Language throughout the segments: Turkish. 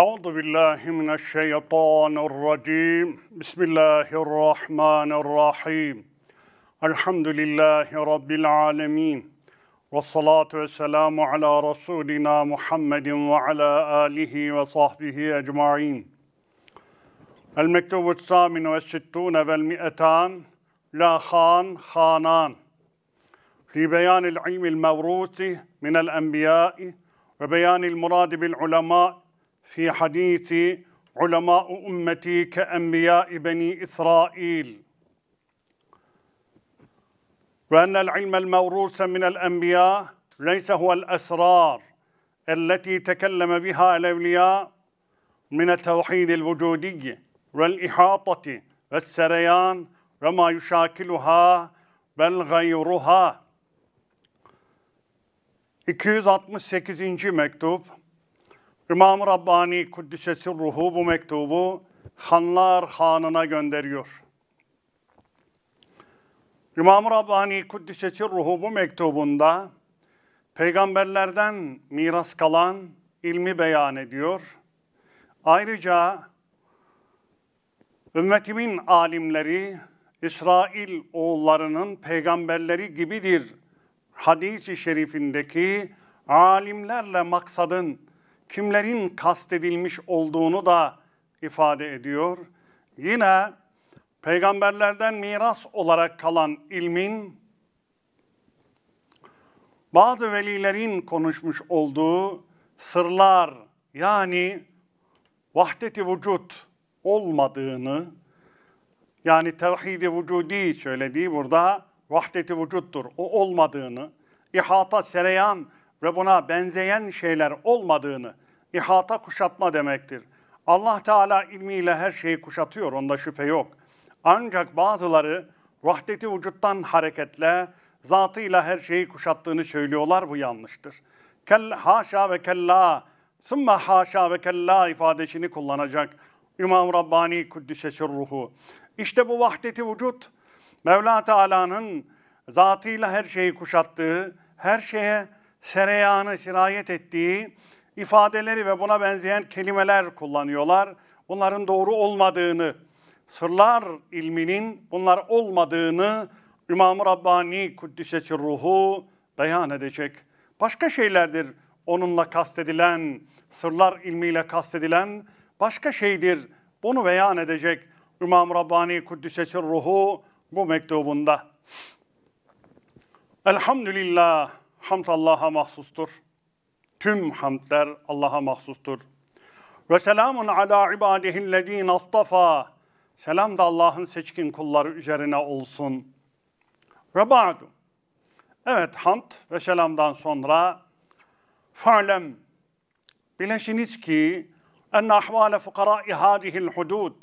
أعوذ بالله من الشيطان الرجيم بسم الله الرحمن الرحيم الحمد لله رب العالمين والصلاة والسلام على رسولنا محمد وعلى آله وصحبه أجمعين المكتوب الثامن والستون والمئتان لا خان خانان في بيان العلم الموروث من الأنبياء وبيان المراد بالعلماء في حديث علماء أمتي كأنبياء بني إسرائيل وأن العلم الموروث من الأنبياء ليس هو الأسرار التي تكلم بها الأولياء من التوحيد الوجودي والإحاطة والسريان وما يشاكلها بل غيرها 268. مكتوب İmam-ı Rabbani Kuddisesi Ruhu bu mektubu Hanlar Hanı'na gönderiyor. İmam-ı Rabbani Kuddisesi Ruhu bu mektubunda peygamberlerden miras kalan ilmi beyan ediyor. Ayrıca ümmetimin alimleri İsrail oğullarının peygamberleri gibidir Hadisi şerifindeki alimlerle maksadın kimlerin kastedilmiş olduğunu da ifade ediyor. Yine peygamberlerden miras olarak kalan ilmin bazı velilerin konuşmuş olduğu sırlar yani vahdeti vücut olmadığını yani tevhidi vücudi söylediği burada vahdeti vücuttur. O olmadığını, ihata sereyan ve buna benzeyen şeyler olmadığını ihata kuşatma demektir. Allah Teala ilmiyle her şeyi kuşatıyor, onda şüphe yok. Ancak bazıları vahdeti vücuttan hareketle zatıyla her şeyi kuşattığını söylüyorlar, bu yanlıştır. Kel haşa ve kella, sümme haşa ve kella ifadesini kullanacak İmam Rabbani Kuddise Sirruhu. İşte bu vahdeti vücut, Mevla Teala'nın zatıyla her şeyi kuşattığı, her şeye Sereyanı sirayet ettiği ifadeleri ve buna benzeyen kelimeler kullanıyorlar. Bunların doğru olmadığını, sırlar ilminin bunlar olmadığını İmam-ı Rabbani Kuddise Ruhu beyan edecek. Başka şeylerdir onunla kastedilen, sırlar ilmiyle kastedilen başka şeydir. Bunu beyan edecek İmam Rabbani Kuddise Ruhu bu mektubunda. Elhamdülillah hamd Allah'a mahsustur. Tüm hamdler Allah'a mahsustur. Ve selamun ala ibadihillezine astafa. Selam da Allah'ın seçkin kulları üzerine olsun. Ve ba'du. Evet, hamd ve selamdan sonra fa'lem. Bileşiniz ki en ahvale fukarai hadihil hudud.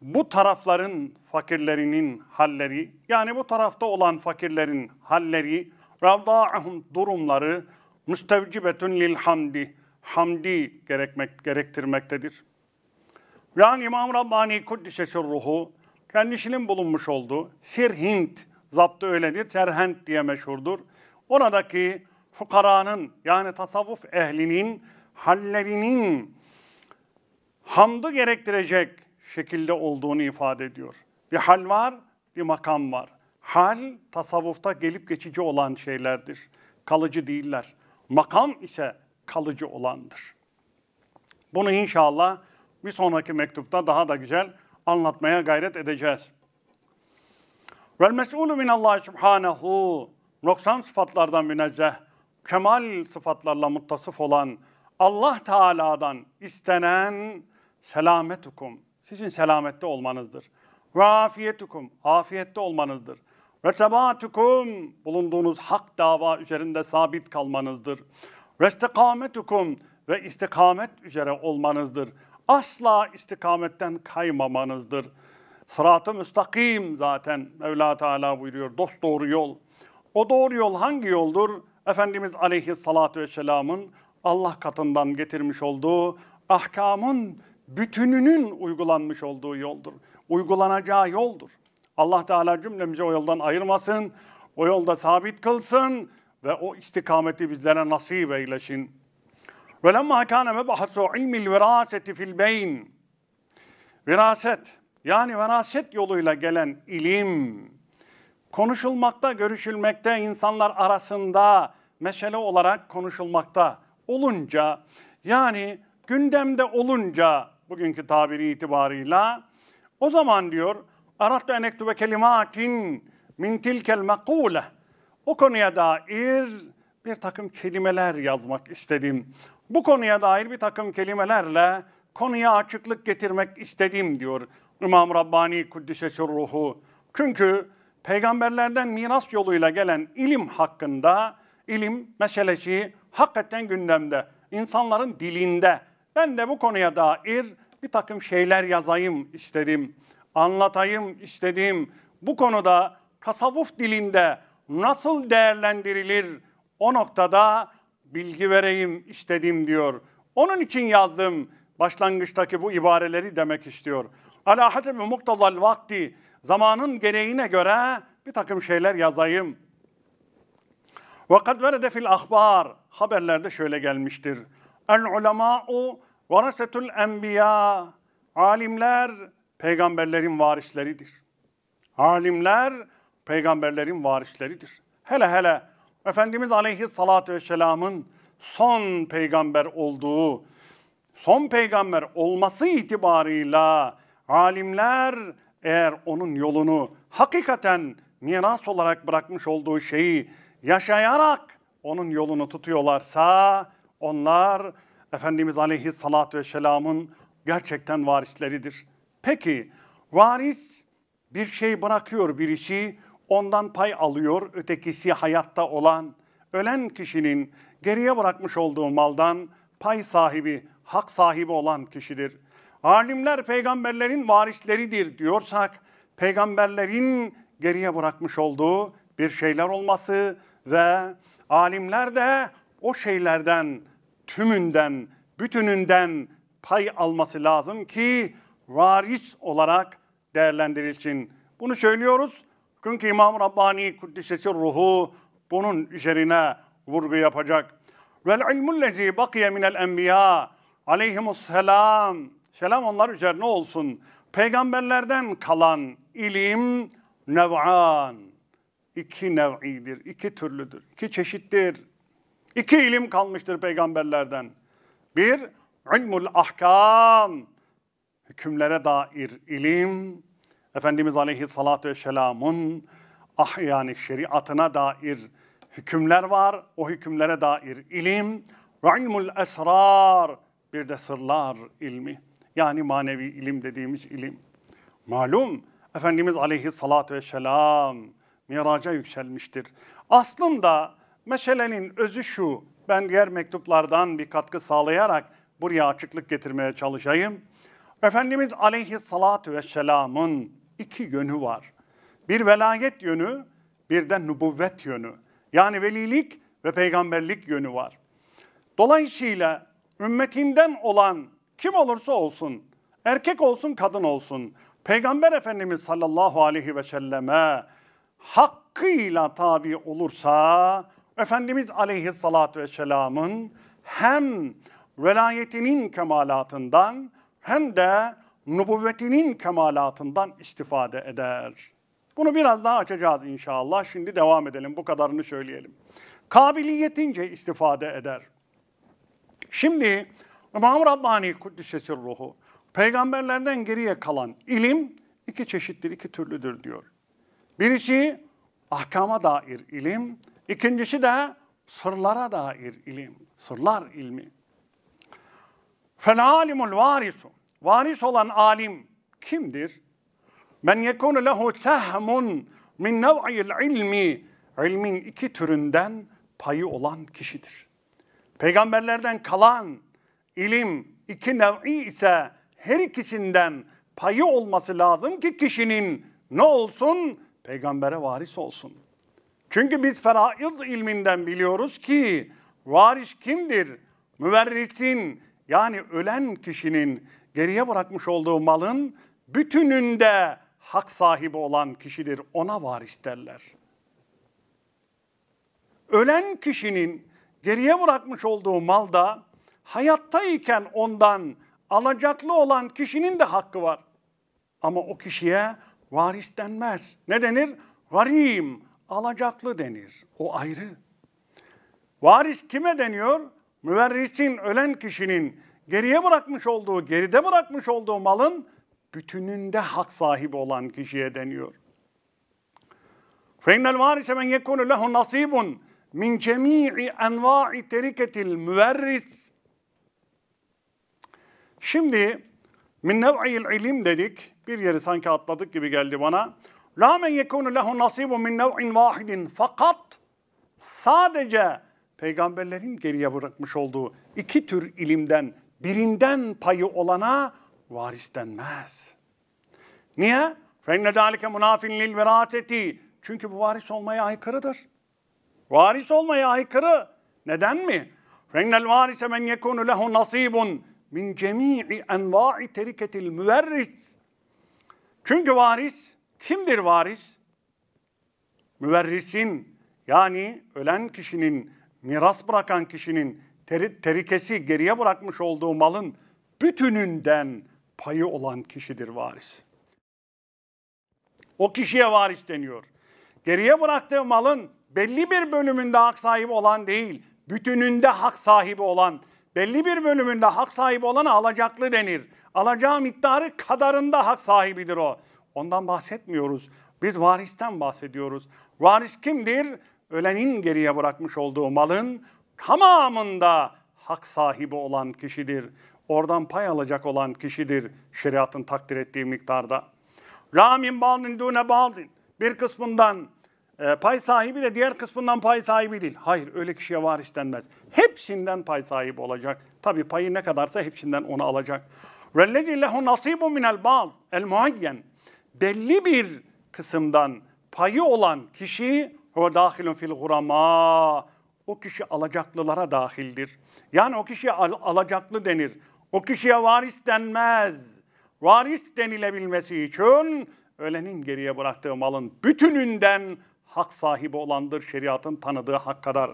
Bu tarafların fakirlerinin halleri, yani bu tarafta olan fakirlerin halleri Ravda'ahum durumları müstevcibetün lil hamdi. Hamdi gerekmek, gerektirmektedir. Yani İmam Rabbani Kuddisesi ruhu kendisinin bulunmuş olduğu Sirhint zaptı öyledir. Serhent diye meşhurdur. Oradaki fukaranın yani tasavvuf ehlinin hallerinin hamdı gerektirecek şekilde olduğunu ifade ediyor. Bir hal var, bir makam var. Hal tasavvufta gelip geçici olan şeylerdir. Kalıcı değiller. Makam ise kalıcı olandır. Bunu inşallah bir sonraki mektupta daha da güzel anlatmaya gayret edeceğiz. Vel mes'ulu minallah subhanehu noksan sıfatlardan münezzeh, kemal sıfatlarla muttasıf olan Allah Teala'dan istenen selametukum, sizin selamette olmanızdır. Ve afiyetukum, afiyette olmanızdır. Ve bulunduğunuz hak dava üzerinde sabit kalmanızdır. Ve ve istikamet üzere olmanızdır. Asla istikametten kaymamanızdır. Sırat-ı müstakim zaten Mevla Teala buyuruyor. Dost doğru yol. O doğru yol hangi yoldur? Efendimiz Aleyhisselatü Vesselam'ın Allah katından getirmiş olduğu ahkamın bütününün uygulanmış olduğu yoldur. Uygulanacağı yoldur. Allah Teala cümlemizi o yoldan ayırmasın, o yolda sabit kılsın ve o istikameti bizlere nasip eylesin. Ve lemma kâne mebahasu ilmil viraseti fil beyn. Viraset, yani veraset yoluyla gelen ilim, konuşulmakta, görüşülmekte, insanlar arasında mesele olarak konuşulmakta olunca, yani gündemde olunca bugünkü tabiri itibarıyla, o zaman diyor, Aradtu en ektübe kelimatin min tilkel makule. O konuya dair bir takım kelimeler yazmak istedim. Bu konuya dair bir takım kelimelerle konuya açıklık getirmek istedim diyor İmam Rabbani Kuddise Şurruhu. Çünkü peygamberlerden miras yoluyla gelen ilim hakkında ilim meselesi hakikaten gündemde. İnsanların dilinde. Ben de bu konuya dair bir takım şeyler yazayım istedim anlatayım istediğim bu konuda tasavvuf dilinde nasıl değerlendirilir o noktada bilgi vereyim istedim diyor. Onun için yazdım başlangıçtaki bu ibareleri demek istiyor. Ala hacebi muktazal vakti zamanın gereğine göre bir takım şeyler yazayım. Ve kad verede fil ahbar haberlerde şöyle gelmiştir. El ulema'u varasetül enbiya alimler peygamberlerin varisleridir. Alimler peygamberlerin varisleridir. Hele hele Efendimiz Aleyhisselatü Vesselam'ın son peygamber olduğu, son peygamber olması itibarıyla alimler eğer onun yolunu hakikaten miras olarak bırakmış olduğu şeyi yaşayarak onun yolunu tutuyorlarsa onlar Efendimiz Aleyhisselatü Vesselam'ın gerçekten varisleridir. Peki varis bir şey bırakıyor birisi, ondan pay alıyor ötekisi hayatta olan. Ölen kişinin geriye bırakmış olduğu maldan pay sahibi, hak sahibi olan kişidir. Alimler peygamberlerin varisleridir diyorsak, peygamberlerin geriye bırakmış olduğu bir şeyler olması ve alimler de o şeylerden, tümünden, bütününden pay alması lazım ki varis olarak değerlendirilsin. Bunu söylüyoruz. Çünkü İmam Rabbani Kuddisesi ruhu bunun üzerine vurgu yapacak. Vel ilmullezi bakiye minel enbiya aleyhimus selam. Selam onlar üzerine olsun. Peygamberlerden kalan ilim nev'an. İki nev'idir, iki türlüdür, iki çeşittir. İki ilim kalmıştır peygamberlerden. Bir, ilmul ahkam hükümlere dair ilim, Efendimiz Aleyhisselatü Vesselam'ın ah yani şeriatına dair hükümler var. O hükümlere dair ilim ve ilmul esrar bir de sırlar ilmi. Yani manevi ilim dediğimiz ilim. Malum Efendimiz Aleyhisselatü Vesselam miraca yükselmiştir. Aslında meselenin özü şu, ben diğer mektuplardan bir katkı sağlayarak buraya açıklık getirmeye çalışayım. Efendimiz Aleyhissalatü vesselamın iki yönü var. Bir velayet yönü, bir de nübüvvet yönü. Yani velilik ve peygamberlik yönü var. Dolayısıyla ümmetinden olan kim olursa olsun, erkek olsun kadın olsun, Peygamber Efendimiz sallallahu aleyhi ve selleme hakkıyla tabi olursa, Efendimiz Aleyhissalatü vesselamın hem velayetinin kemalatından hem de nubuvvetinin kemalatından istifade eder. Bunu biraz daha açacağız inşallah. Şimdi devam edelim. Bu kadarını söyleyelim. Kabiliyetince istifade eder. Şimdi İmam Rabbani Kuddisesi Ruhu peygamberlerden geriye kalan ilim iki çeşittir, iki türlüdür diyor. Birisi ahkama dair ilim, ikincisi de sırlara dair ilim, sırlar ilmi. Fel alimul varisu Varis olan alim kimdir? Men yekunu lehu sehmun min nev'il ilmi ilmin iki türünden payı olan kişidir. Peygamberlerden kalan ilim iki nev'i ise her ikisinden payı olması lazım ki kişinin ne olsun? Peygambere varis olsun. Çünkü biz feraid ilminden biliyoruz ki varis kimdir? Müverrisin yani ölen kişinin geriye bırakmış olduğu malın bütününde hak sahibi olan kişidir. Ona varis derler. Ölen kişinin geriye bırakmış olduğu malda hayattayken ondan alacaklı olan kişinin de hakkı var. Ama o kişiye varis denmez. Ne denir? Varim, alacaklı denir. O ayrı. Varis kime deniyor? Müverrisin, ölen kişinin geriye bırakmış olduğu, geride bırakmış olduğu malın bütününde hak sahibi olan kişiye deniyor. فَاِنَّ الْوَارِسَ مَنْ يَكُونُ لَهُ نَصِيبٌ مِنْ جَمِيعِ اَنْوَاءِ تَرِكَةِ الْمُوَرِّثِ Şimdi min nev'il ilim dedik. Bir yeri sanki atladık gibi geldi bana. La men yekunu lehu nasibu min nev'in vahidin fakat sadece peygamberlerin geriye bırakmış olduğu iki tür ilimden birinden payı olana varis denmez. Niye? فَاِنَّ ذَٰلِكَ مُنَافِنْ لِلْوَرَاتَةِ Çünkü bu varis olmaya aykırıdır. Varis olmaya aykırı. Neden mi? فَاِنَّ varis'e مَنْ يَكُونُ لَهُ nasibun min cemii enva'i teriketil müverris. Çünkü varis, kimdir varis? Müverrisin yani ölen kişinin, miras bırakan kişinin teri, terikesi geriye bırakmış olduğu malın bütününden payı olan kişidir varis. O kişiye varis deniyor. Geriye bıraktığı malın belli bir bölümünde hak sahibi olan değil, bütününde hak sahibi olan, belli bir bölümünde hak sahibi olana alacaklı denir. Alacağı miktarı kadarında hak sahibidir o. Ondan bahsetmiyoruz. Biz varisten bahsediyoruz. Varis kimdir? Ölenin geriye bırakmış olduğu malın tamamında hak sahibi olan kişidir. Oradan pay alacak olan kişidir şeriatın takdir ettiği miktarda. Ramin baldin dune baldin. Bir kısmından e, pay sahibi de diğer kısmından pay sahibi değil. Hayır öyle kişiye varış denmez. Hepsinden pay sahibi olacak. Tabi payı ne kadarsa hepsinden onu alacak. Vellezi lehu nasibu minel bal el muayyen. Belli bir kısımdan payı olan kişi o dahilun fil gurama o kişi alacaklılara dahildir. Yani o kişiye al- alacaklı denir. O kişiye varis denmez. Varis denilebilmesi için ölenin geriye bıraktığı malın bütününden hak sahibi olandır şeriatın tanıdığı hak kadar.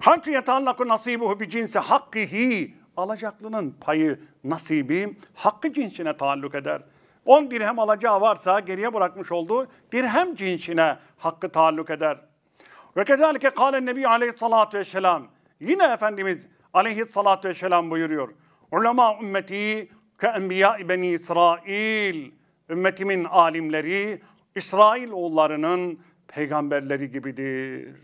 Hakkı yetallaku nasibuhu bi cinsi hakkihi. Alacaklının payı, nasibi hakkı cinsine taalluk eder. 10 dirhem alacağı varsa geriye bırakmış olduğu dirhem cinsine hakkı taalluk eder.'' Ve kezalike kâle nebi aleyhissalâtu vesselam. Yine Efendimiz aleyhissalâtu vesselam buyuruyor. Ulema ümmeti ke enbiya beni İsrail. Ümmetimin alimleri İsrail oğullarının peygamberleri gibidir.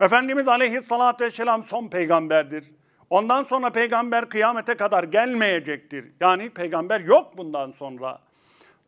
Efendimiz aleyhissalatü vesselam son peygamberdir. Ondan sonra peygamber kıyamete kadar gelmeyecektir. Yani peygamber yok bundan sonra.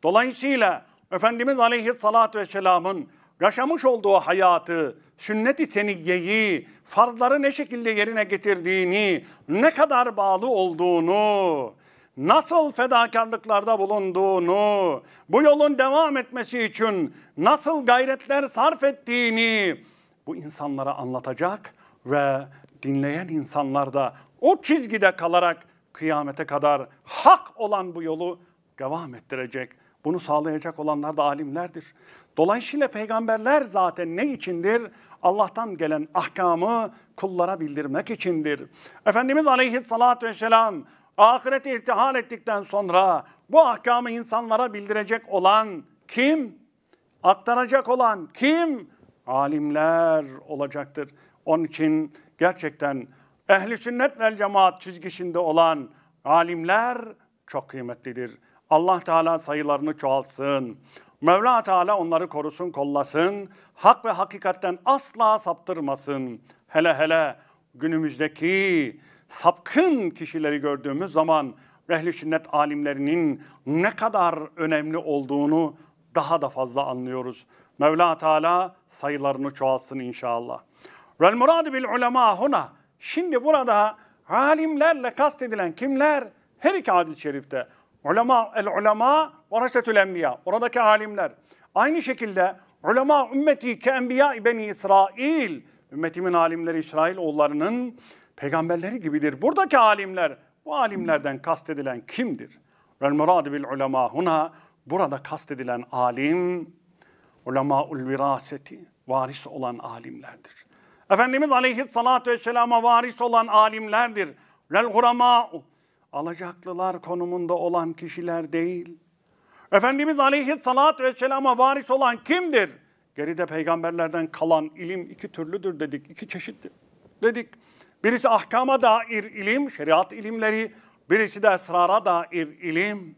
Dolayısıyla Efendimiz aleyhissalatü vesselamın yaşamış olduğu hayatı, sünnet-i seniyyeyi, farzları ne şekilde yerine getirdiğini, ne kadar bağlı olduğunu, nasıl fedakarlıklarda bulunduğunu, bu yolun devam etmesi için nasıl gayretler sarf ettiğini bu insanlara anlatacak ve dinleyen insanlar da o çizgide kalarak kıyamete kadar hak olan bu yolu devam ettirecek. Bunu sağlayacak olanlar da alimlerdir. Dolayısıyla peygamberler zaten ne içindir? Allah'tan gelen ahkamı kullara bildirmek içindir. Efendimiz aleyhissalatü vesselam ahireti irtihal ettikten sonra bu ahkamı insanlara bildirecek olan kim? Aktaracak olan kim? Alimler olacaktır. Onun için gerçekten ehli sünnet vel cemaat çizgisinde olan alimler çok kıymetlidir. Allah Teala sayılarını çoğalsın. Mevla Teala onları korusun, kollasın. Hak ve hakikatten asla saptırmasın. Hele hele günümüzdeki sapkın kişileri gördüğümüz zaman rehl sünnet alimlerinin ne kadar önemli olduğunu daha da fazla anlıyoruz. Mevla Teala sayılarını çoğalsın inşallah. Vel murad bil ulema huna. Şimdi burada alimlerle kastedilen kimler? Her iki hadis-i şerifte Ulema el ulema varasetül enbiya. Oradaki alimler. Aynı şekilde ulema ümmeti ke enbiya beni İsrail. Ümmetimin alimleri İsrail oğullarının peygamberleri gibidir. Buradaki alimler, bu alimlerden kastedilen kimdir? Vel murad bil ulema huna. Burada kastedilen alim ulemaul viraseti, varis olan alimlerdir. Efendimiz aleyhissalatu vesselama varis olan alimlerdir. Lel hurama'u alacaklılar konumunda olan kişiler değil. Efendimiz aleyhissalat vesselama varis olan kimdir? Geride peygamberlerden kalan ilim iki türlüdür dedik, iki çeşittir dedik. Birisi ahkama dair ilim, şeriat ilimleri, birisi de esrara dair ilim.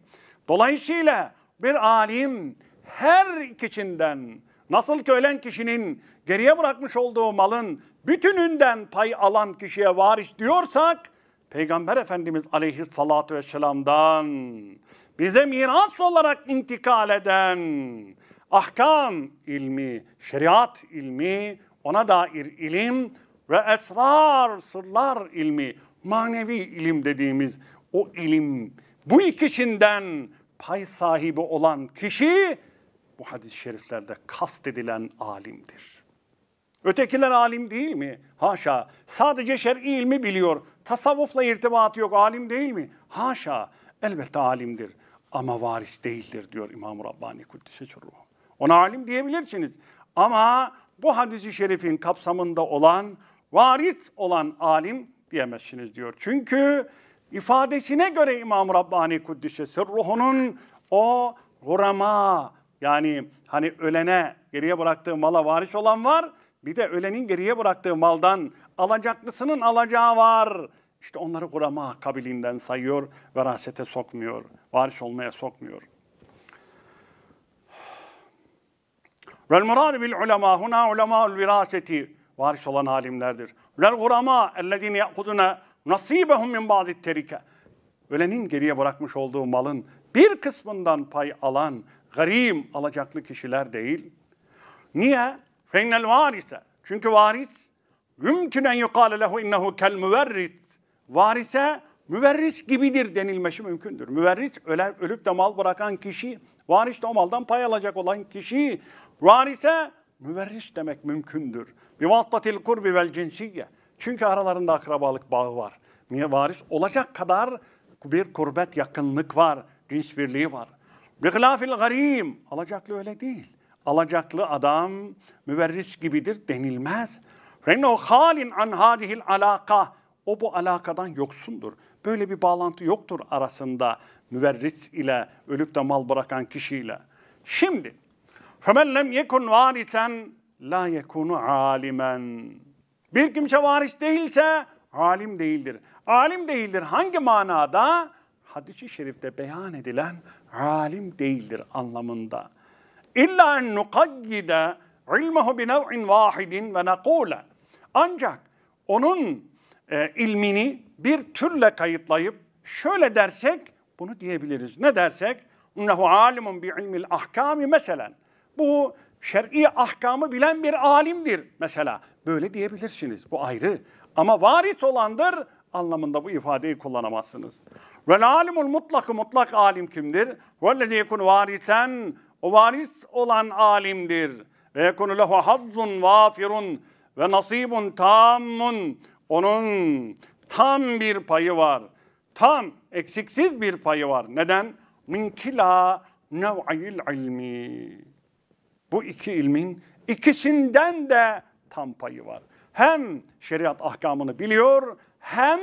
Dolayısıyla bir alim her ikisinden nasıl ki ölen kişinin geriye bırakmış olduğu malın bütününden pay alan kişiye varis diyorsak Peygamber Efendimiz aleyhissalatu vesselam'dan bize miras olarak intikal eden ahkam ilmi, şeriat ilmi, ona dair ilim ve esrar, sırlar ilmi, manevi ilim dediğimiz o ilim. Bu ikisinden pay sahibi olan kişi bu hadis-i şeriflerde kastedilen alimdir. Ötekiler alim değil mi? Haşa. Sadece şer'i ilmi biliyor tasavvufla irtibatı yok, alim değil mi? Haşa, elbette alimdir ama varis değildir diyor İmam-ı Rabbani Kuddise Çurruhu. Ona alim diyebilirsiniz ama bu hadisi şerifin kapsamında olan, varis olan alim diyemezsiniz diyor. Çünkü ifadesine göre İmam-ı Rabbani Kuddise Sırruhu'nun o hurama yani hani ölene geriye bıraktığı mala varis olan var. Bir de ölenin geriye bıraktığı maldan Alacaklısının alacağı var. İşte onları kurama kabiliğinden sayıyor, verasete sokmuyor, varis olmaya sokmuyor. Vel murad bil ulema huna ul viraseti varis olan alimlerdir. Vel kurama ellezine yakuduna nasibehum min ba'di terike. Ölenin geriye bırakmış olduğu malın bir kısmından pay alan garim alacaklı kişiler değil. Niye? Feynel varise. Çünkü varis Mümkün en yukale lehu innehu kel müverris. Varise müverris gibidir denilmesi mümkündür. Müverris öler, ölüp de mal bırakan kişi, varis de o maldan pay alacak olan kişi. Varise müverris demek mümkündür. Bir vattatil kurbi vel cinsiye. Çünkü aralarında akrabalık bağı var. Niye varis olacak kadar bir kurbet yakınlık var, cins birliği var. Bihlafil garim. Alacaklı öyle değil. Alacaklı adam müverris gibidir denilmez. Renno halin an hadihil alaka. O bu alakadan yoksundur. Böyle bir bağlantı yoktur arasında müverris ile ölüp de mal bırakan kişiyle. Şimdi فَمَنْ لَمْ يَكُنْ وَارِثًا لَا يَكُنُ عَالِمًا Bir kimse varis değilse alim değildir. Alim değildir hangi manada? Hadis-i şerifte beyan edilen alim değildir anlamında. İlla en nukayyide ilmehu bi nev'in vahidin ve nekule. Ancak onun e, ilmini bir türle kayıtlayıp şöyle dersek bunu diyebiliriz. Ne dersek? İnnehu alimun bi ilmil ahkami meselen. Bu şer'i ahkamı bilen bir alimdir mesela. Böyle diyebilirsiniz. Bu ayrı. Ama varis olandır anlamında bu ifadeyi kullanamazsınız. Vel alimul mutlakı mutlak alim kimdir? Vellezi yekun varisen o varis olan alimdir. Ve yekunu lehu hazzun vafirun ve nasibun tammun onun tam bir payı var. Tam eksiksiz bir payı var. Neden? Min kila nev'il ilmi. Bu iki ilmin ikisinden de tam payı var. Hem şeriat ahkamını biliyor hem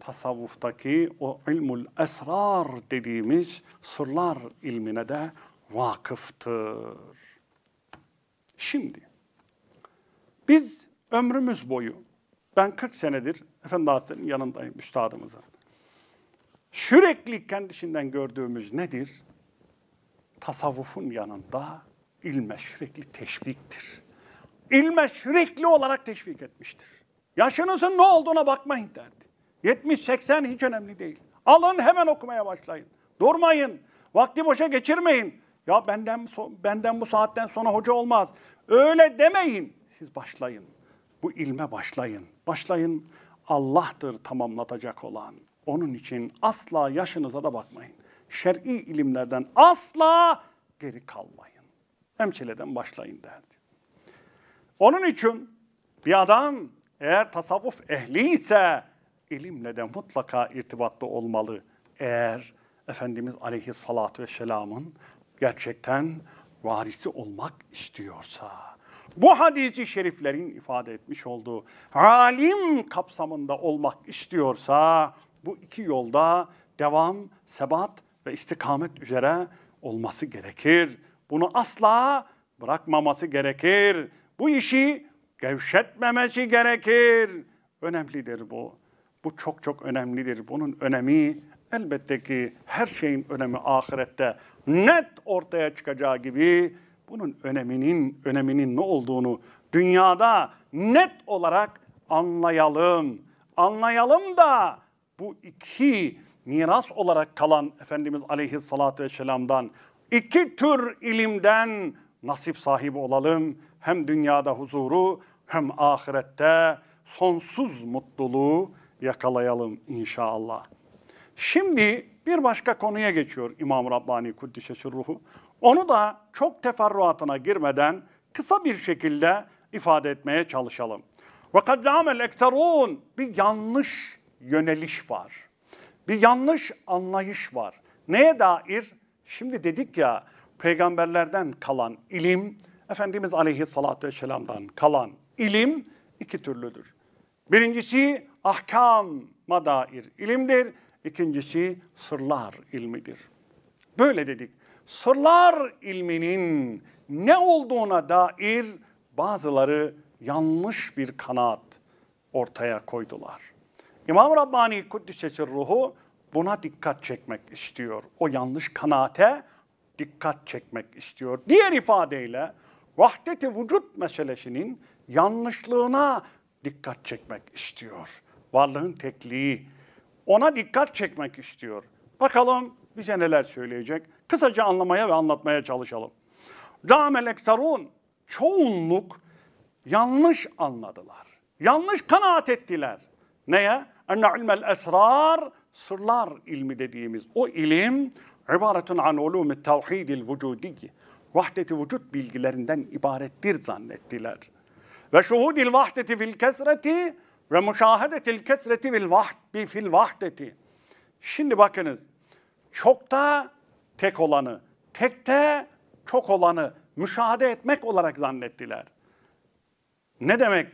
tasavvuftaki o ilmul esrar dediğimiz sırlar ilmine de vakıftır. Şimdi biz ömrümüz boyu, ben 40 senedir Efendi Hazretleri'nin yanındayım üstadımızın. Sürekli kendisinden gördüğümüz nedir? Tasavvufun yanında ilme sürekli teşviktir. İlme sürekli olarak teşvik etmiştir. Yaşınızın ne olduğuna bakmayın derdi. 70-80 hiç önemli değil. Alın hemen okumaya başlayın. Durmayın. Vakti boşa geçirmeyin. Ya benden benden bu saatten sonra hoca olmaz. Öyle demeyin siz başlayın. Bu ilme başlayın. Başlayın. Allah'tır tamamlatacak olan. Onun için asla yaşınıza da bakmayın. Şer'i ilimlerden asla geri kalmayın. Emçileden başlayın derdi. Onun için bir adam eğer tasavvuf ehli ise ilimle de mutlaka irtibatlı olmalı. Eğer Efendimiz Aleyhisselatü vesselamın gerçekten varisi olmak istiyorsa. Bu hadisi şeriflerin ifade etmiş olduğu alim kapsamında olmak istiyorsa bu iki yolda devam, sebat ve istikamet üzere olması gerekir. Bunu asla bırakmaması gerekir. Bu işi gevşetmemesi gerekir. Önemlidir bu. Bu çok çok önemlidir. Bunun önemi elbette ki her şeyin önemi ahirette net ortaya çıkacağı gibi bunun öneminin öneminin ne olduğunu dünyada net olarak anlayalım. Anlayalım da bu iki miras olarak kalan Efendimiz Aleyhisselatü Vesselam'dan iki tür ilimden nasip sahibi olalım. Hem dünyada huzuru hem ahirette sonsuz mutluluğu yakalayalım inşallah. Şimdi bir başka konuya geçiyor İmam Rabbani Kuddise Ruhu. Onu da çok teferruatına girmeden kısa bir şekilde ifade etmeye çalışalım. وَقَدْ عَمَلْ اَكْتَرُونَ Bir yanlış yöneliş var. Bir yanlış anlayış var. Neye dair? Şimdi dedik ya peygamberlerden kalan ilim, Efendimiz aleyhissalatü vesselam'dan kalan ilim iki türlüdür. Birincisi ahkama dair ilimdir. İkincisi sırlar ilmidir. Böyle dedik sırlar ilminin ne olduğuna dair bazıları yanlış bir kanaat ortaya koydular. İmam Rabbani Kuddüs'e ruhu buna dikkat çekmek istiyor. O yanlış kanaate dikkat çekmek istiyor. Diğer ifadeyle vahdeti vücut meselesinin yanlışlığına dikkat çekmek istiyor. Varlığın tekliği ona dikkat çekmek istiyor. Bakalım bize neler söyleyecek? Kısaca anlamaya ve anlatmaya çalışalım. Ramel ektarun, çoğunluk yanlış anladılar. Yanlış kanaat ettiler. Neye? Enne ilmel esrar, sırlar ilmi dediğimiz o ilim, ibaretun an ulûmi tevhidil vücudiyyi. Vahdeti vücut bilgilerinden ibarettir zannettiler. Ve şuhudil vahdeti fil kesreti ve müşahedetil kesreti fil, vahd, fil vahdeti. Şimdi bakınız, çok da tek olanı, tekte çok olanı müşahede etmek olarak zannettiler. Ne demek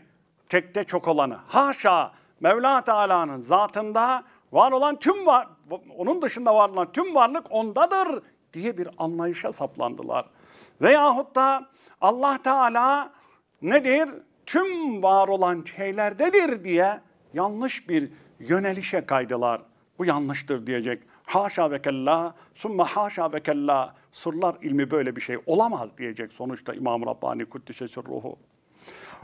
tekte çok olanı? Haşa Mevla Teala'nın zatında var olan tüm var, onun dışında var olan tüm varlık ondadır diye bir anlayışa saplandılar. Veyahut da Allah Teala nedir? Tüm var olan şeylerdedir diye yanlış bir yönelişe kaydılar. Bu yanlıştır diyecek Haşa ve kella, summa haşa ve kella. Sırlar ilmi böyle bir şey olamaz diyecek sonuçta İmam Rabbani Kuddise Sirruhu.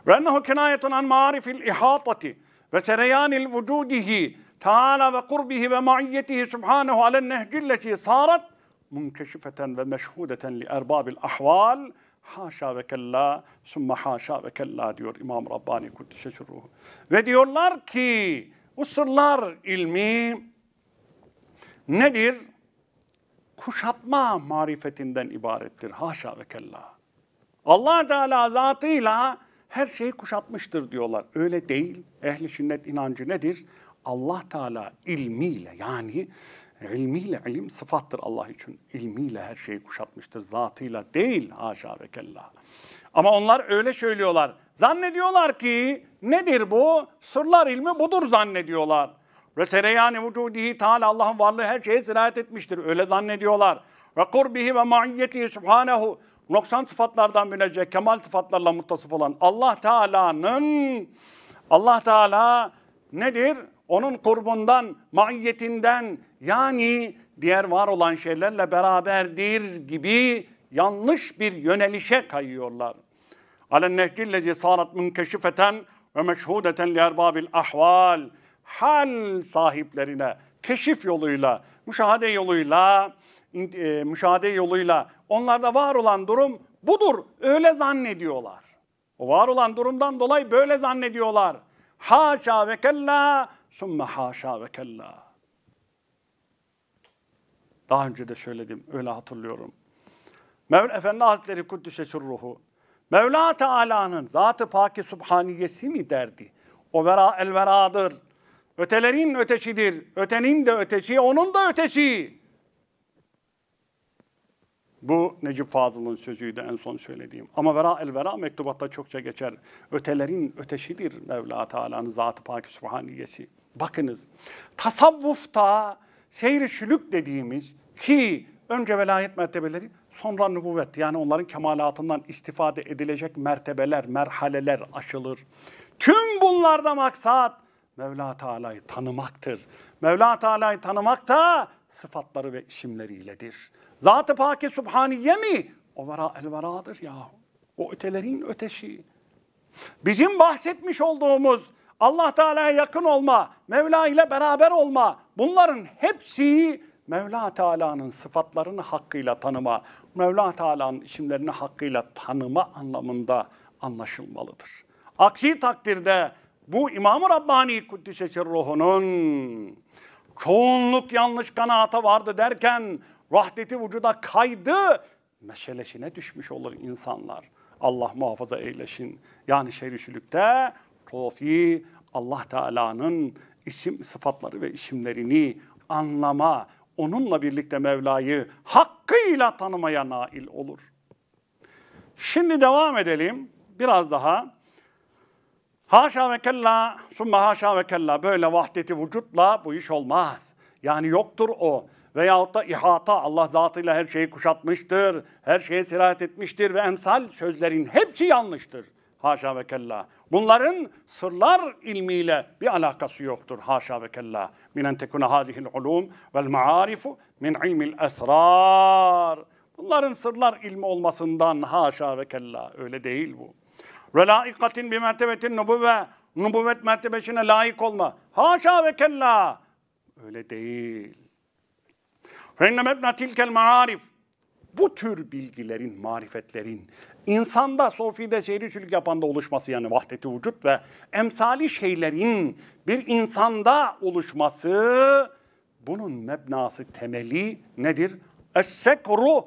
Ve ennehu kinayetun an marifil ihatati ve sereyanil vücudihi taala ve kurbihi ve maiyetihi subhanehu alen nehcilleti sarat munkeşifeten ve meşhudeten li erbabil ahval haşa ve kella sümme haşa ve kella diyor İmam Rabbani Kuddise Şirruhu. Ve diyorlar ki bu sırlar ilmi nedir? Kuşatma marifetinden ibarettir. Haşa ve kella. Allah Teala zatıyla her şeyi kuşatmıştır diyorlar. Öyle değil. Ehli sünnet inancı nedir? Allah Teala ilmiyle yani ilmiyle ilim sıfattır Allah için. İlmiyle her şeyi kuşatmıştır. Zatıyla değil haşa ve kella. Ama onlar öyle söylüyorlar. Zannediyorlar ki nedir bu? Sırlar ilmi budur zannediyorlar. Ve sereyani vücudihi Teala Allah'ın varlığı her şeye sirayet etmiştir. Öyle zannediyorlar. Ve kurbihi ve maiyetihi subhanehu. Noksan sıfatlardan münezzeh, kemal sıfatlarla muttasıf olan Allah Teala'nın Allah Teala nedir? Onun kurbundan, maiyetinden yani diğer var olan şeylerle beraberdir gibi yanlış bir yönelişe kayıyorlar. Alen nehcillezi sarat münkeşifeten ve meşhudeten li erbabil ahval.'' hal sahiplerine keşif yoluyla, müşahede yoluyla, e, müşahede yoluyla onlarda var olan durum budur. Öyle zannediyorlar. O var olan durumdan dolayı böyle zannediyorlar. Haşa ve kella, sümme haşa ve kella. Daha önce de söyledim, öyle hatırlıyorum. Mevla Efendi Hazretleri Kuddüs'e sürruhu, Mevla Teala'nın zatı paki subhaniyesi mi derdi? O vera el veradır. Ötelerin öteşidir. Ötenin de ötesi, onun da ötesi. Bu Necip Fazıl'ın sözüydü en son söylediğim. Ama vera el vera mektubatta çokça geçer. Ötelerin öteşidir Mevla Teala'nın zatı pak sübhaniyesi. Bakınız tasavvufta seyri şülük dediğimiz ki önce velayet mertebeleri sonra nübüvvet yani onların kemalatından istifade edilecek mertebeler, merhaleler aşılır. Tüm bunlarda maksat Mevla Teala'yı tanımaktır. Mevla Teala'yı tanımak da sıfatları ve isimleriyledir. Zat-ı Pâke Subhaniye mi? O vera el veradır ya. O ötelerin ötesi. Bizim bahsetmiş olduğumuz Allah Teala'ya yakın olma, Mevla ile beraber olma bunların hepsi Mevla Teala'nın sıfatlarını hakkıyla tanıma, Mevla Teala'nın isimlerini hakkıyla tanıma anlamında anlaşılmalıdır. Aksi takdirde bu İmam-ı Rabbani Kuddise Sirruhu'nun çoğunluk yanlış kanaata vardı derken vahdeti vücuda kaydı meşeleşine düşmüş olur insanlar. Allah muhafaza eylesin. Yani şerişülükte tofi Allah Teala'nın isim sıfatları ve isimlerini anlama, onunla birlikte Mevla'yı hakkıyla tanımaya nail olur. Şimdi devam edelim biraz daha. Haşa ve kella, sümme haşa ve kella böyle vahdeti vücutla bu iş olmaz. Yani yoktur o. Veyahut da ihata, Allah zatıyla her şeyi kuşatmıştır, her şeye sirayet etmiştir ve emsal sözlerin hepsi yanlıştır. Haşa ve kella. Bunların sırlar ilmiyle bir alakası yoktur. Haşa ve kella. Minen tekune hazihil ulum vel maarifu min ilmil esrar. Bunların sırlar ilmi olmasından haşa ve kella. Öyle değil bu. Ve laikatin bir mertebetin nubuvve. Nubuvvet mertebesine layık olma. Haşa ve kella. Öyle değil. Fenne mebna tilkel marif. Bu tür bilgilerin, marifetlerin insanda, sofide, şehircilik yapanda oluşması yani vahdeti vücut ve emsali şeylerin bir insanda oluşması bunun mebnası temeli nedir? Eşsekru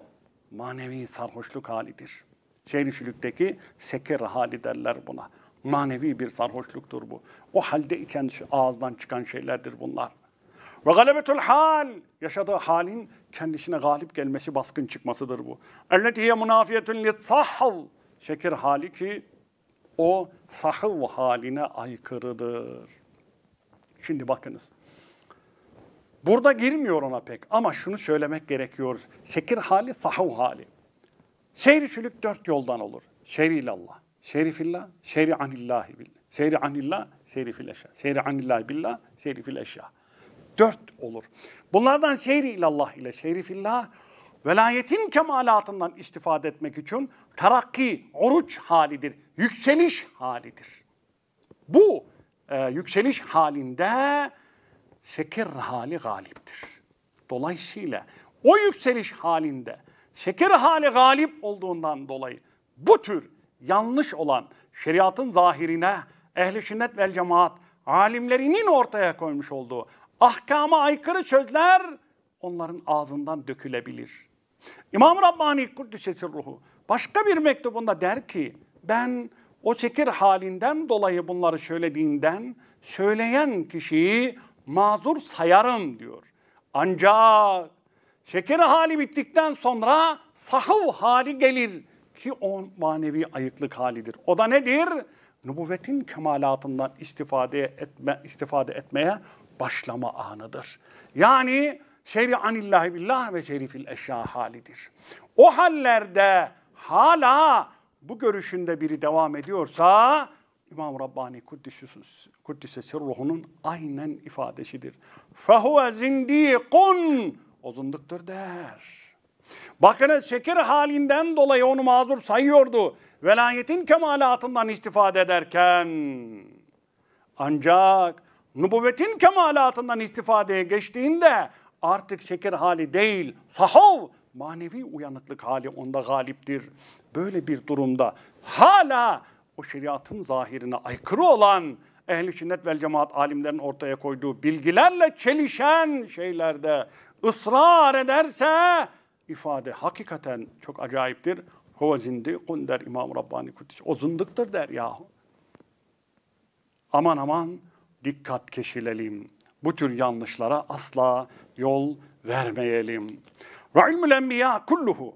manevi sarhoşluk halidir. Şerifçilikteki sekir hali derler buna. Manevi bir sarhoşluktur bu. O halde iken ağızdan çıkan şeylerdir bunlar. Ve galebetul hal, yaşadığı halin kendisine galip gelmesi, baskın çıkmasıdır bu. Elletiye munafiyetun lisahv, şekir hali ki o sahv haline aykırıdır. Şimdi bakınız. Burada girmiyor ona pek ama şunu söylemek gerekiyor. Sekir hali sahv hali. Şehri dört yoldan olur. Şehri ilallah, şehri fillah, şehri anillahi billah. Seyri anillah, seyri fil eşya. Seyri anillah billah, seyri fil Dört olur. Bunlardan seyri ilallah ile seyri fillah velayetin kemalatından istifade etmek için terakki, oruç halidir. Yükseliş halidir. Bu e, yükseliş halinde sekir hali galiptir. Dolayısıyla o yükseliş halinde şeker hali galip olduğundan dolayı bu tür yanlış olan şeriatın zahirine ehli sünnet vel cemaat alimlerinin ortaya koymuş olduğu ahkama aykırı sözler onların ağzından dökülebilir. İmam Rabbani Kuddüs'e ruhu başka bir mektubunda der ki ben o şeker halinden dolayı bunları söylediğinden söyleyen kişiyi mazur sayarım diyor. Ancak Şeker hali bittikten sonra sahav hali gelir ki o manevi ayıklık halidir. O da nedir? Nübüvvetin kemalatından istifade etme istifade etmeye başlama anıdır. Yani şer'i anillahi billah ve şerifil eşya halidir. O hallerde hala bu görüşünde biri devam ediyorsa İmam Rabbani Kuddise Sirruhu'nun aynen ifadesidir. فَهُوَ زِنْد۪يقٌ ozunduktur der. Bakınız şeker halinden dolayı onu mazur sayıyordu. Velayetin kemalatından istifade ederken ancak nübüvvetin kemalatından istifadeye geçtiğinde artık şeker hali değil, sahav manevi uyanıklık hali onda galiptir. Böyle bir durumda hala o şeriatın zahirine aykırı olan ehli sünnet vel cemaat alimlerin ortaya koyduğu bilgilerle çelişen şeylerde ısrar ederse ifade hakikaten çok acayiptir. Huve zindikun der İmam Rabbani Kudüs. O zındıktır der yahu. Aman aman dikkat keşilelim. Bu tür yanlışlara asla yol vermeyelim. Ve ilmül enbiya kulluhu.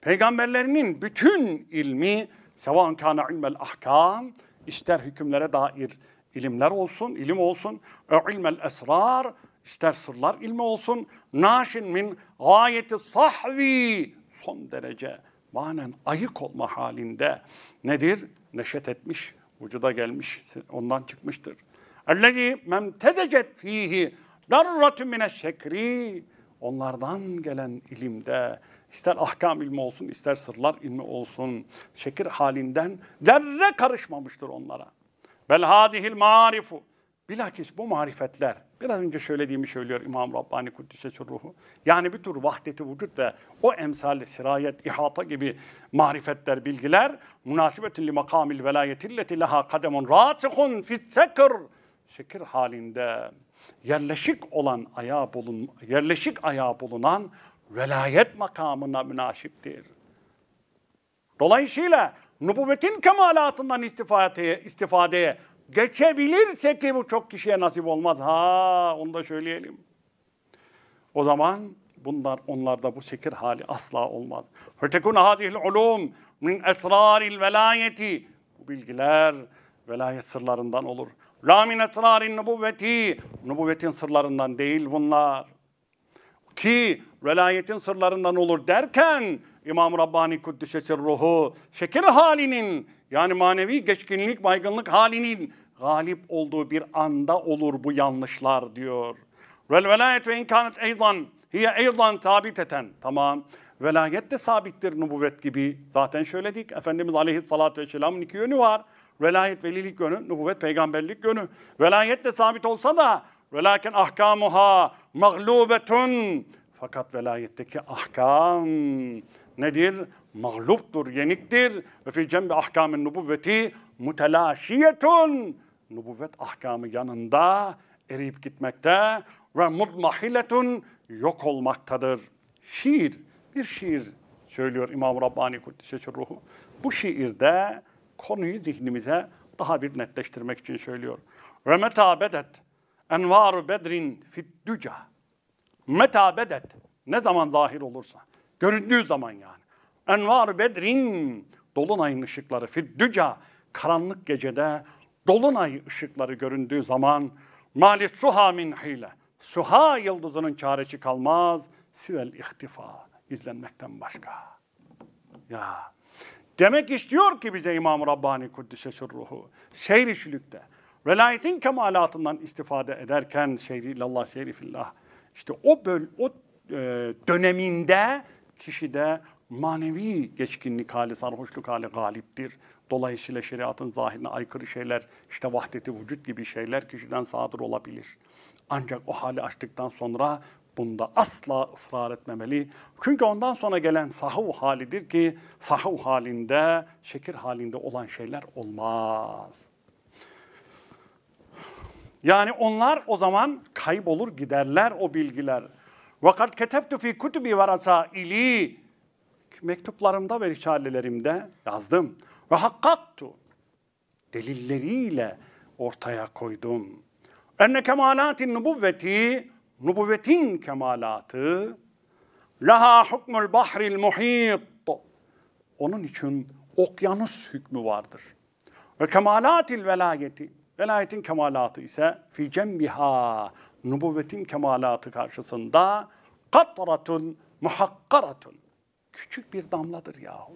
Peygamberlerinin bütün ilmi, sevan kana ilmel ahkam, ister hükümlere dair ilimler olsun, ilim olsun, e ilmel esrar, ister sırlar ilmi olsun, naşin min gayeti sahvi, son derece manen ayık olma halinde nedir? Neşet etmiş, vücuda gelmiş, ondan çıkmıştır. Ellezî memtezecet fîhî darratü mineşşekri. Onlardan gelen ilimde, ister ahkam ilmi olsun, ister sırlar ilmi olsun, şekir halinden derre karışmamıştır onlara. Bel hadihil marifu. Bilakis bu marifetler Biraz önce söylediğimi söylüyor İmam Rabbani Kuddisesi ruhu. Yani bir tür vahdeti vücut ve o emsal, sirayet, ihata gibi marifetler, bilgiler münasibetin li makamil velayetilleti leha kademun rasikun fissekir şekir halinde yerleşik olan ayağı bulun yerleşik ayağı bulunan velayet makamına münasiptir. Dolayısıyla nübüvvetin kemalatından istifadeye, istifadeye Geçebilirse ki bu çok kişiye nasip olmaz. Ha onu da söyleyelim. O zaman bunlar onlarda bu sekir hali asla olmaz. Fetekun hazihil ulum min esraril velayeti. Bu bilgiler velayet sırlarından olur. La min esrarin nubuvveti. Nubuvvetin sırlarından değil bunlar. Ki velayetin sırlarından olur derken İmam Rabbani Kuddüs'e ruhu şekil halinin yani manevi geçkinlik, baygınlık halinin galip olduğu bir anda olur bu yanlışlar diyor. Vel velayet ve inkanet eydan hiye eydan tabiteten. Tamam. Velayet de sabittir nubuvvet gibi. Zaten şöyle dedik. Efendimiz Aleyhisselatü Vesselam'ın iki yönü var. Velayet velilik yönü, nubuvvet peygamberlik yönü. Velayet de sabit olsa da velakin ahkamuha mağlubetun. Fakat velayetteki ahkam nedir? mağluptur, yeniktir. Ve fi cembi ahkamin nubuvveti mutelaşiyetun. Nubuvvet ahkamı yanında eriyip gitmekte ve mudmahiletun yok olmaktadır. Şiir, bir şiir söylüyor İmam Rabbani Kuddise Ruhu. Bu şiirde konuyu zihnimize daha bir netleştirmek için söylüyor. Ve meta bedet envaru bedrin fidduca. Meta bedet ne zaman zahir olursa, göründüğü zaman yani. Envar Bedrin dolunayın ışıkları fiddüca karanlık gecede dolunay ışıkları göründüğü zaman mali suha min hile suha yıldızının çaresi kalmaz sivel ihtifa izlenmekten başka. Ya demek istiyor ki bize İmam Rabbani Kuddise Sürruhu şehri şülükte velayetin kemalatından istifade ederken şehri illallah şehri fillah işte o böl o e, döneminde kişide manevi geçkinlik hali, sarhoşluk hali galiptir. Dolayısıyla şeriatın zahirine aykırı şeyler, işte vahdeti vücut gibi şeyler kişiden sadır olabilir. Ancak o hali açtıktan sonra bunda asla ısrar etmemeli. Çünkü ondan sonra gelen sahav halidir ki sahav halinde, şekir halinde olan şeyler olmaz. Yani onlar o zaman kaybolur giderler o bilgiler. Vakat ketebtu fi kutubi ve rasaili mektuplarımda ve risalelerimde yazdım. Ve hakkattu delilleriyle ortaya koydum. Enne kemalatin nubuvveti, nubuvvetin kemalatı, laha hukmul bahril muhit. Onun için okyanus hükmü vardır. Ve kemalatil velayeti, velayetin kemalatı ise fi cembiha, nubuvvetin kemalatı karşısında katratun muhakkaratun küçük bir damladır yahu.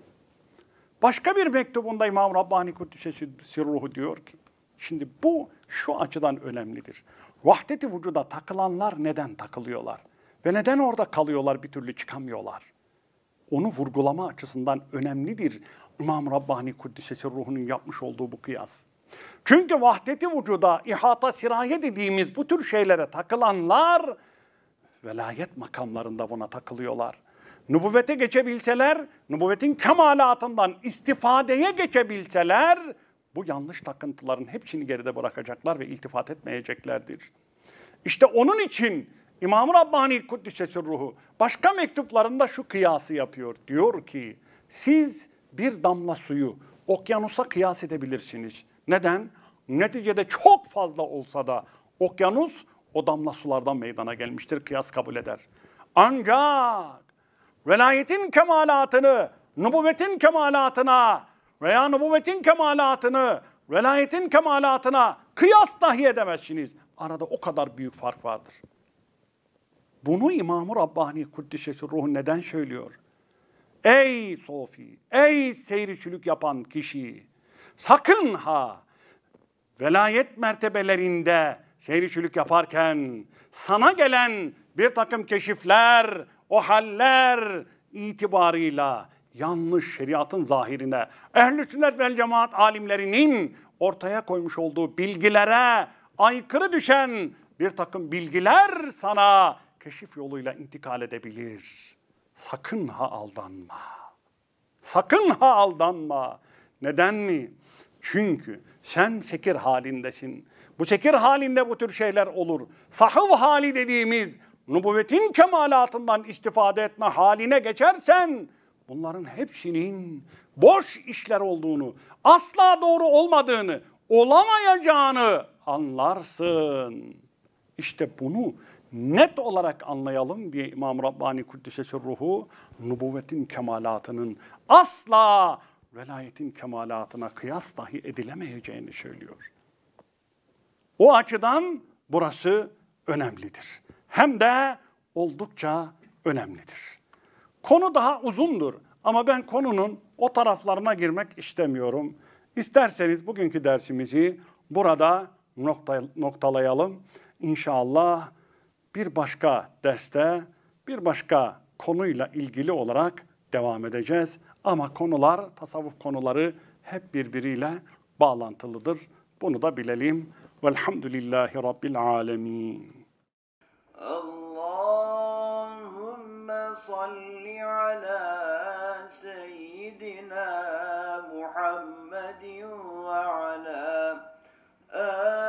Başka bir mektubunda İmam Rabbani Kudüs'e Sirruhu diyor ki, şimdi bu şu açıdan önemlidir. Vahdeti vücuda takılanlar neden takılıyorlar? Ve neden orada kalıyorlar bir türlü çıkamıyorlar? Onu vurgulama açısından önemlidir İmam Rabbani Kudüs'e Sirruhu'nun yapmış olduğu bu kıyas. Çünkü vahdeti vücuda, ihata siraye dediğimiz bu tür şeylere takılanlar velayet makamlarında buna takılıyorlar nübüvvete geçebilseler, nübüvvetin kemalatından istifadeye geçebilseler bu yanlış takıntıların hepsini geride bırakacaklar ve iltifat etmeyeceklerdir. İşte onun için İmam-ı Rabbani Kuddisesi Ruhu başka mektuplarında şu kıyası yapıyor. Diyor ki siz bir damla suyu okyanusa kıyas edebilirsiniz. Neden? Neticede çok fazla olsa da okyanus o damla sulardan meydana gelmiştir. Kıyas kabul eder. Ancak velayetin kemalatını, nübüvvetin kemalatına veya nübüvvetin kemalatını, velayetin kemalatına kıyas dahi edemezsiniz. Arada o kadar büyük fark vardır. Bunu İmam-ı Rabbani Kuddişesi Ruh neden söylüyor? Ey Sofi, ey seyirçülük yapan kişi, sakın ha velayet mertebelerinde seyirçülük yaparken sana gelen bir takım keşifler, o haller itibarıyla yanlış şeriatın zahirine, ehl-i sünnet vel cemaat alimlerinin ortaya koymuş olduğu bilgilere aykırı düşen bir takım bilgiler sana keşif yoluyla intikal edebilir. Sakın ha aldanma. Sakın ha aldanma. Neden mi? Çünkü sen çekir halindesin. Bu çekir halinde bu tür şeyler olur. Sahıv hali dediğimiz nübüvvetin kemalatından istifade etme haline geçersen bunların hepsinin boş işler olduğunu, asla doğru olmadığını, olamayacağını anlarsın. İşte bunu net olarak anlayalım diye İmam Rabbani Kuddise Sürruhu nübüvvetin kemalatının asla velayetin kemalatına kıyas dahi edilemeyeceğini söylüyor. O açıdan burası önemlidir hem de oldukça önemlidir. Konu daha uzundur ama ben konunun o taraflarına girmek istemiyorum. İsterseniz bugünkü dersimizi burada nokta, noktalayalım. İnşallah bir başka derste bir başka konuyla ilgili olarak devam edeceğiz. Ama konular, tasavvuf konuları hep birbiriyle bağlantılıdır. Bunu da bilelim. Velhamdülillahi Rabbil Alemin. اللهم صل على سيدنا محمد وعلى آله